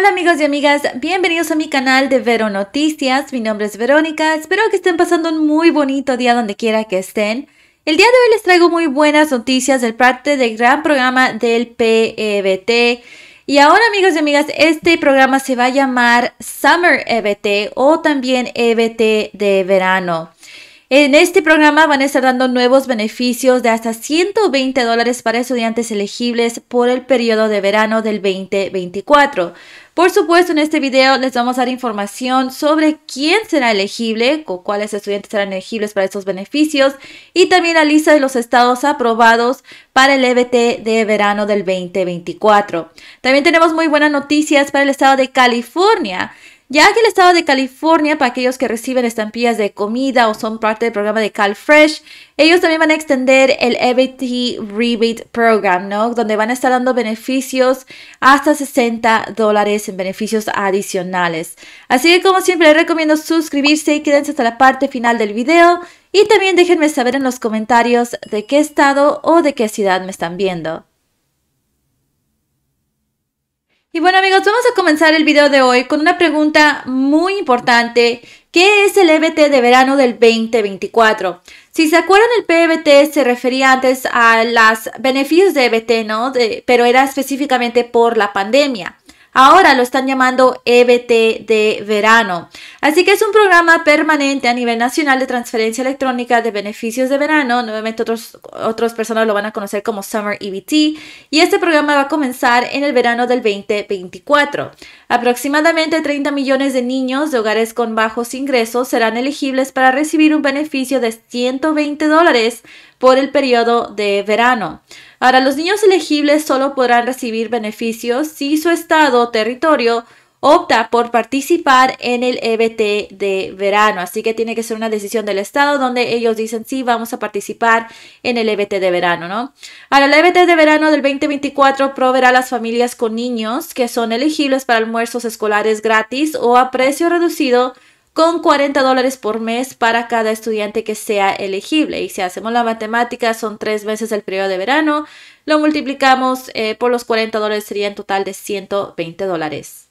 Hola amigos y amigas, bienvenidos a mi canal de Vero Noticias. Mi nombre es Verónica, espero que estén pasando un muy bonito día donde quiera que estén. El día de hoy les traigo muy buenas noticias del parte del gran programa del PEBT. Y ahora amigos y amigas, este programa se va a llamar Summer EBT o también EBT de verano. En este programa van a estar dando nuevos beneficios de hasta 120 dólares para estudiantes elegibles por el periodo de verano del 2024. Por supuesto, en este video les vamos a dar información sobre quién será elegible, con cuáles estudiantes serán elegibles para estos beneficios y también la lista de los estados aprobados para el EBT de verano del 2024. También tenemos muy buenas noticias para el estado de California ya que el estado de California, para aquellos que reciben estampillas de comida o son parte del programa de CalFresh, ellos también van a extender el EBT Rebate Program, ¿no? Donde van a estar dando beneficios hasta 60 dólares en beneficios adicionales. Así que como siempre les recomiendo suscribirse y quédense hasta la parte final del video. Y también déjenme saber en los comentarios de qué estado o de qué ciudad me están viendo. Y bueno amigos, vamos a comenzar el video de hoy con una pregunta muy importante. ¿Qué es el EBT de verano del 2024? Si se acuerdan, el PBT se refería antes a los beneficios de EBT, ¿no? pero era específicamente por la pandemia. Ahora lo están llamando EBT de verano. Así que es un programa permanente a nivel nacional de transferencia electrónica de beneficios de verano. Nuevamente otros, otras personas lo van a conocer como Summer EBT. Y este programa va a comenzar en el verano del 2024. Aproximadamente 30 millones de niños de hogares con bajos ingresos serán elegibles para recibir un beneficio de 120 dólares por el periodo de verano. Ahora, los niños elegibles solo podrán recibir beneficios si su estado o territorio opta por participar en el EBT de verano. Así que tiene que ser una decisión del Estado donde ellos dicen sí, vamos a participar en el EBT de verano, ¿no? Ahora, el EBT de verano del 2024 proveerá a las familias con niños que son elegibles para almuerzos escolares gratis o a precio reducido con 40 dólares por mes para cada estudiante que sea elegible. Y si hacemos la matemática, son tres veces el periodo de verano, lo multiplicamos eh, por los 40 dólares, sería en total de 120 dólares.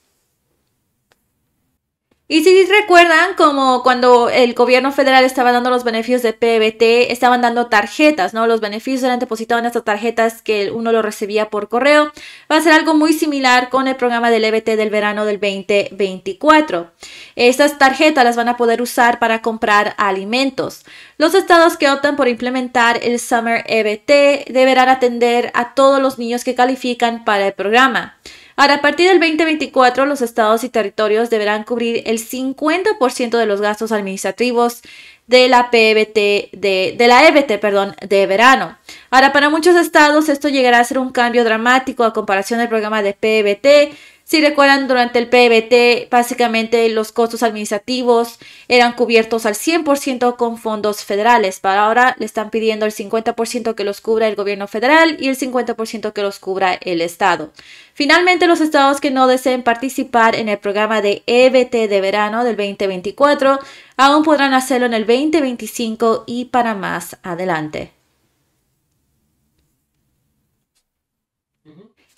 Y si recuerdan, como cuando el gobierno federal estaba dando los beneficios de PBT, estaban dando tarjetas, ¿no? Los beneficios eran depositados en estas tarjetas que uno lo recibía por correo. Va a ser algo muy similar con el programa del EBT del verano del 2024. Estas tarjetas las van a poder usar para comprar alimentos. Los estados que optan por implementar el Summer EBT deberán atender a todos los niños que califican para el programa. Ahora, a partir del 2024, los estados y territorios deberán cubrir el 50% de los gastos administrativos de la PVT e de, la EBT, perdón, de verano. Ahora, para muchos estados esto llegará a ser un cambio dramático a comparación del programa de PBT e si recuerdan, durante el PBT, básicamente los costos administrativos eran cubiertos al 100% con fondos federales. Para ahora le están pidiendo el 50% que los cubra el gobierno federal y el 50% que los cubra el Estado. Finalmente, los estados que no deseen participar en el programa de EBT de verano del 2024 aún podrán hacerlo en el 2025 y para más adelante.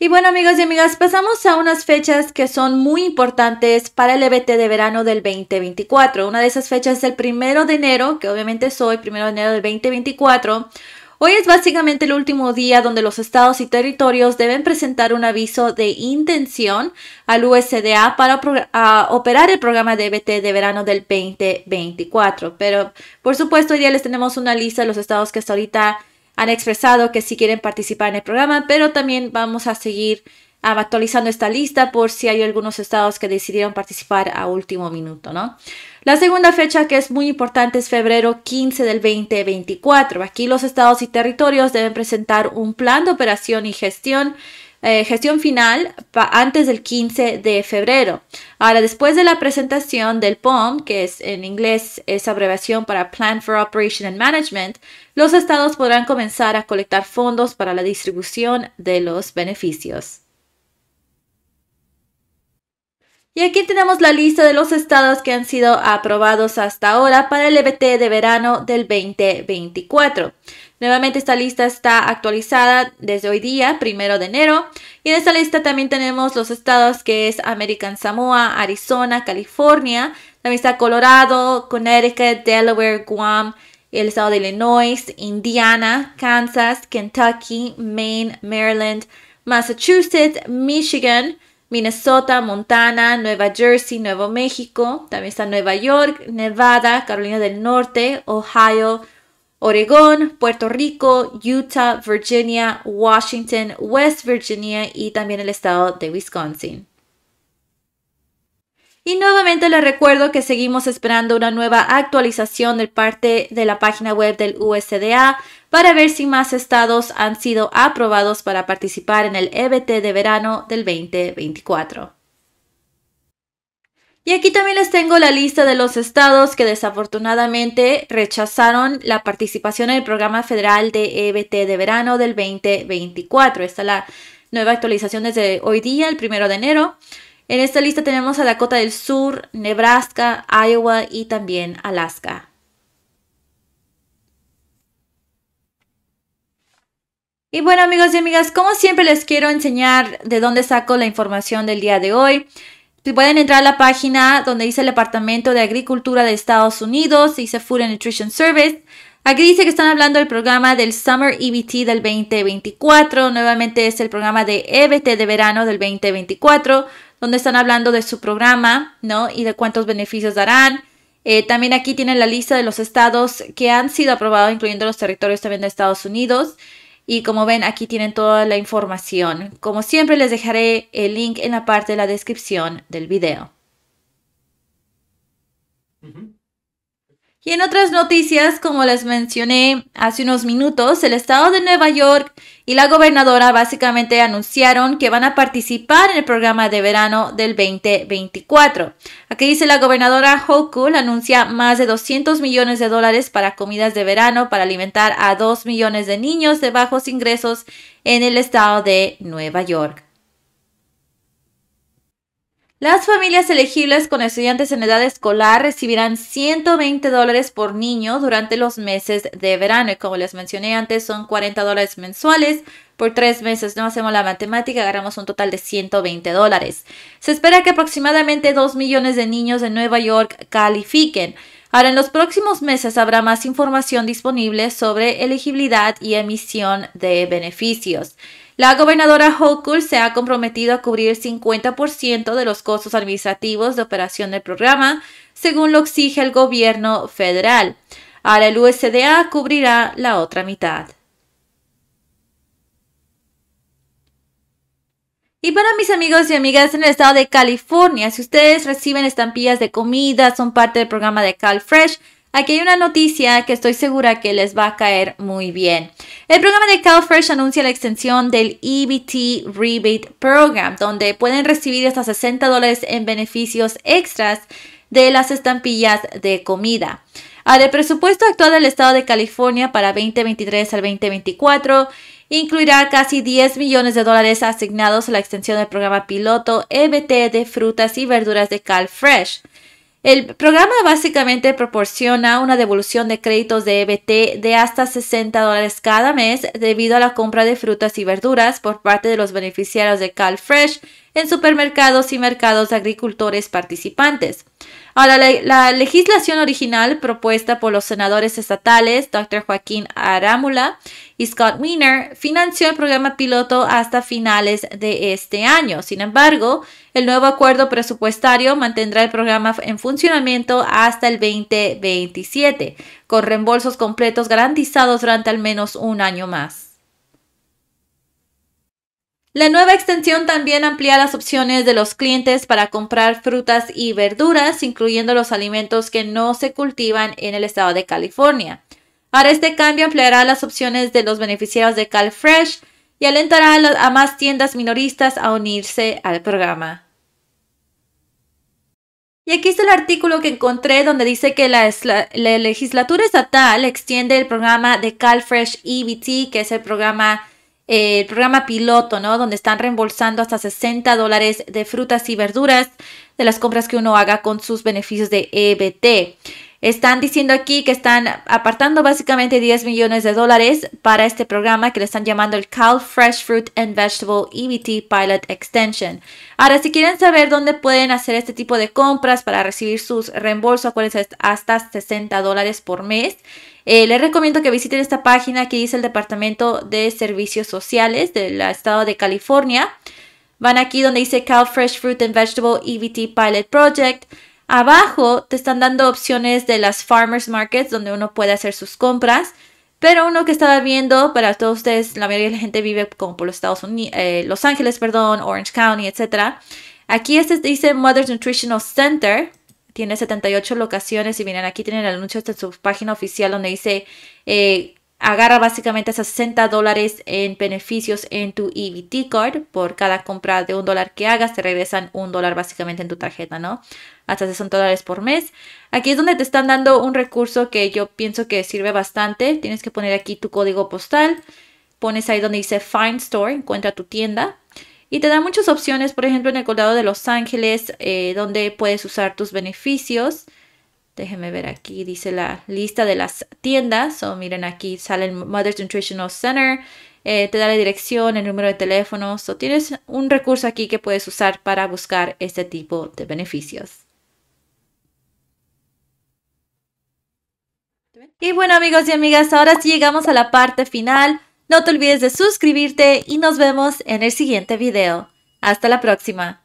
Y bueno amigos y amigas, pasamos a unas fechas que son muy importantes para el EBT de verano del 2024. Una de esas fechas es el primero de enero, que obviamente es hoy, primero de enero del 2024. Hoy es básicamente el último día donde los estados y territorios deben presentar un aviso de intención al USDA para operar el programa de EBT de verano del 2024. Pero, por supuesto, hoy día les tenemos una lista de los estados que hasta ahorita han expresado que si quieren participar en el programa, pero también vamos a seguir actualizando esta lista por si hay algunos estados que decidieron participar a último minuto, ¿no? La segunda fecha que es muy importante es febrero 15 del 2024. Aquí los estados y territorios deben presentar un plan de operación y gestión eh, gestión final antes del 15 de febrero. Ahora, después de la presentación del POM, que es en inglés es abreviación para Plan for Operation and Management, los estados podrán comenzar a colectar fondos para la distribución de los beneficios. Y aquí tenemos la lista de los estados que han sido aprobados hasta ahora para el EBT de verano del 2024. Nuevamente esta lista está actualizada desde hoy día, primero de enero. Y en esta lista también tenemos los estados que es American Samoa, Arizona, California. También está Colorado, Connecticut, Delaware, Guam, el estado de Illinois, Indiana, Kansas, Kentucky, Maine, Maryland, Massachusetts, Michigan, Minnesota, Montana, Nueva Jersey, Nuevo México, también está Nueva York, Nevada, Carolina del Norte, Ohio, Oregón, Puerto Rico, Utah, Virginia, Washington, West Virginia y también el estado de Wisconsin. Y nuevamente les recuerdo que seguimos esperando una nueva actualización de parte de la página web del USDA para ver si más estados han sido aprobados para participar en el EBT de verano del 2024. Y aquí también les tengo la lista de los estados que desafortunadamente rechazaron la participación en el programa federal de EBT de verano del 2024. Esta es la nueva actualización desde hoy día, el primero de enero. En esta lista tenemos a Dakota del Sur, Nebraska, Iowa y también Alaska. Y bueno amigos y amigas, como siempre les quiero enseñar de dónde saco la información del día de hoy pueden entrar a la página donde dice el Departamento de Agricultura de Estados Unidos, dice Food and Nutrition Service. Aquí dice que están hablando del programa del Summer EBT del 2024. Nuevamente es el programa de EBT de verano del 2024, donde están hablando de su programa, ¿no? Y de cuántos beneficios darán. Eh, también aquí tienen la lista de los estados que han sido aprobados, incluyendo los territorios también de Estados Unidos. Y como ven, aquí tienen toda la información. Como siempre, les dejaré el link en la parte de la descripción del video. Y en otras noticias, como les mencioné hace unos minutos, el estado de Nueva York y la gobernadora básicamente anunciaron que van a participar en el programa de verano del 2024. Aquí dice la gobernadora Hochul anuncia más de 200 millones de dólares para comidas de verano para alimentar a 2 millones de niños de bajos ingresos en el estado de Nueva York. Las familias elegibles con estudiantes en edad escolar recibirán 120 dólares por niño durante los meses de verano. Y como les mencioné antes, son 40 dólares mensuales por tres meses. No hacemos la matemática, agarramos un total de 120 dólares. Se espera que aproximadamente 2 millones de niños de Nueva York califiquen. Ahora, en los próximos meses habrá más información disponible sobre elegibilidad y emisión de beneficios. La gobernadora Hochul se ha comprometido a cubrir el 50% de los costos administrativos de operación del programa, según lo exige el gobierno federal. Ahora el USDA cubrirá la otra mitad. Y para mis amigos y amigas en el estado de California, si ustedes reciben estampillas de comida, son parte del programa de CalFresh, Aquí hay una noticia que estoy segura que les va a caer muy bien. El programa de CalFresh anuncia la extensión del EBT Rebate Program, donde pueden recibir hasta 60 dólares en beneficios extras de las estampillas de comida. Ah, el presupuesto actual del estado de California para 2023 al 2024 incluirá casi 10 millones de dólares asignados a la extensión del programa piloto EBT de frutas y verduras de CalFresh. El programa básicamente proporciona una devolución de créditos de EBT de hasta 60 dólares cada mes debido a la compra de frutas y verduras por parte de los beneficiarios de CalFresh en supermercados y mercados de agricultores participantes. Ahora, la, legislación original propuesta por los senadores estatales Dr. Joaquín Arámula y Scott Wiener financió el programa piloto hasta finales de este año. Sin embargo, el nuevo acuerdo presupuestario mantendrá el programa en funcionamiento hasta el 2027, con reembolsos completos garantizados durante al menos un año más. La nueva extensión también amplía las opciones de los clientes para comprar frutas y verduras, incluyendo los alimentos que no se cultivan en el estado de California. Ahora este cambio ampliará las opciones de los beneficiarios de CalFresh y alentará a, más tiendas minoristas a unirse al programa. Y aquí está el artículo que encontré donde dice que la, legislatura estatal extiende el programa de CalFresh EBT, que es el programa el eh, programa piloto, ¿no? Donde están reembolsando hasta 60 dólares de frutas y verduras de las compras que uno haga con sus beneficios de EBT. Están diciendo aquí que están apartando básicamente 10 millones de dólares para este programa que le están llamando el Cal Fresh Fruit and Vegetable EBT Pilot Extension. Ahora, si quieren saber dónde pueden hacer este tipo de compras para recibir sus reembolsos, cuáles hasta 60 dólares por mes, eh, les recomiendo que visiten esta página que dice el Departamento de Servicios Sociales del Estado de California. Van aquí donde dice Cal Fresh Fruit and Vegetable EBT Pilot Project. Abajo te están dando opciones de las farmers markets donde uno puede hacer sus compras. Pero uno que estaba viendo, para todos ustedes, la mayoría de la gente vive como por los Estados Unidos, eh, Los Ángeles, perdón, Orange County, etc. Aquí este dice Mother's Nutritional Center, tiene 78 locaciones y miren, aquí tienen el anuncio de su página oficial donde dice, eh, agarra básicamente 60 dólares en beneficios en tu EBT card. Por cada compra de un dólar que hagas, te regresan un dólar básicamente en tu tarjeta, ¿no? Hasta 60 dólares por mes. Aquí es donde te están dando un recurso que yo pienso que sirve bastante. Tienes que poner aquí tu código postal. Pones ahí donde dice Find Store, encuentra tu tienda. Y te da muchas opciones, por ejemplo, en el condado de Los Ángeles, eh, donde puedes usar tus beneficios. Déjenme ver aquí, dice la lista de las tiendas. O miren aquí, sale el Mother's Nutritional Center. Eh, te da la dirección, el número de teléfono. O tienes un recurso aquí que puedes usar para buscar este tipo de beneficios. Y bueno amigos y amigas, ahora sí llegamos a la parte final. No te olvides de suscribirte y nos vemos en el siguiente video. Hasta la próxima.